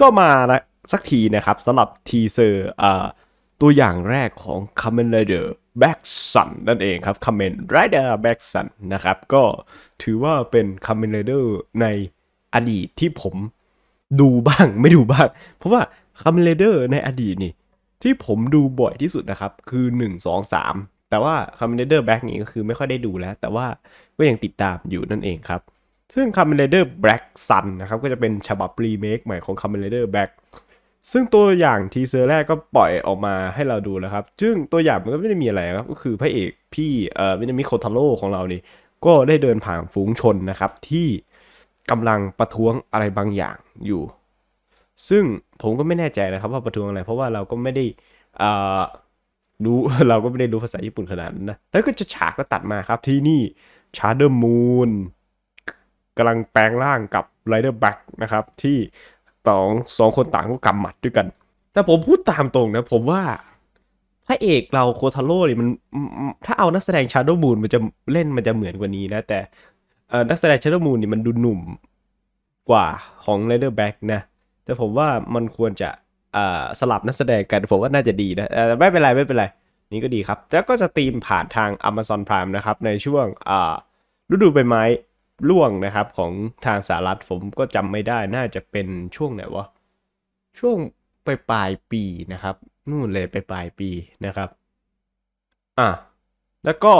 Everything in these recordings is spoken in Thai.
ก็มานะสักทีนะครับสำหรับทีเซอร์ตัวอย่างแรกของ c o m e n Rider b a c k Sun นั่นเองครับ c o m e n Rider b a c k Sun นะครับก็ถือว่าเป็น c o m e n Rider ในอดีตที่ผมดูบ้างไม่ดูบ้าง เพราะว่า c o m e n Rider ในอดีตนี่ที่ผมดูบ่อยที่สุดนะครับคือ 1 2 3 แต่ว่า c o m e n Rider b a c k นี่ก็คือไม่ค่อยได้ดูแล้ว แต่ว่าก็ยังติดตามอยู่นั่นเองครับซึ่ง Kamen Rider Black Sun นะครับก็จะเป็นฉบับรีเมคใหม่ของ Kamen Rider Black ซึ่งตัวอย่างทีเซอร์แรกก็ปล่อยออกมาให้เราดูแล้วครับซึ่งตัวอย่างมันก็ไม่ได้มีอะไรครับก็คือพระเอกพี่เอ่อวินามิโคทาโร่ของเรานี่ ก็ได้เดินผ่านฝูงชนนะครับที่กำลังประท้วงอะไรบางอย่างอยู่ ซึ่งผมก็ไม่แน่ใจนะครับ ว่าประท้วงอะไรเพราะว่าเราก็ไม่ได้อ่ารู้เราก็ไม่ได้รู้ภาษาญี่ปุ่นขนาดนั้นนะแล้วก็จะฉากก็ตัดมาครับที่นี่ชาร์เดอร์มูนกำลังแปลงร่างกับไรเดอร์แบ็กนะครับที่สองสองคนต่างก็กำหมัดด้วยกัน แต่ผมพูดตามตรงนะผมว่าพระเอกเราโคทาโร่เนี่ยมันถ้าเอานักแสดงชาร์โดมูนมันจะเล่นมันจะเหมือนกว่านี้นะ แต่นักแสดงชาร์โดมูนนี่มันดูหนุ่มกว่าของไรเดอร์แบ็กนะแต่ผมว่ามันควรจะสลับนักแสดงกัน ผมว่าน่าจะดีนะแต่ไม่เป็นไรไม่เป็นไรนี่ก็ดีครับ แล้วก็จะตีมผ่านทาง Amazon Prime นะครับในช่วงฤดูใบไม้ล่วงนะครับของทางสหรัฐผมก็จำไม่ได้น่าจะเป็นช่วงไหนวะช่วงาปปลายปีนะครับนู่นเลยาปปลายปีนะครับอ่ะแล้วก็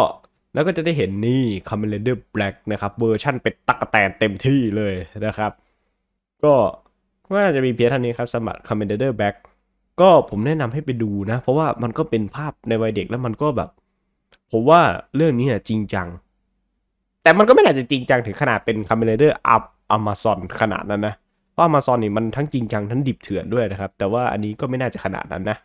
แล้วก็จะได้เห็นนี่ c o m m a ด d e ์ Black นะครับเวอร์ชั่นเป็นตักแตนเต็มที่เลยนะครับ ก็น่าจะมีเพียงเท่านี้ครับสมัคร c ม m m a เ d e ร Black ก็ผมแนะนำให้ไปดูนะ เพราะว่ามันก็เป็นภาพในวัยเด็กแล้วมันก็แบบ ผมว่าเรื่องนี้จริงจังแต่มันก็ไม่น่าจะจริงจังถึงขนาดเป็นคาเมเลเดอร์อัพอเมซอนขนาดนั้นนะ เพราะอเมซอนนี่มันทั้งจริงจังทั้งดิบเถื่อนด้วยนะครับ แต่ว่าอันนี้ก็ไม่น่าจะขนาดนั้นนะ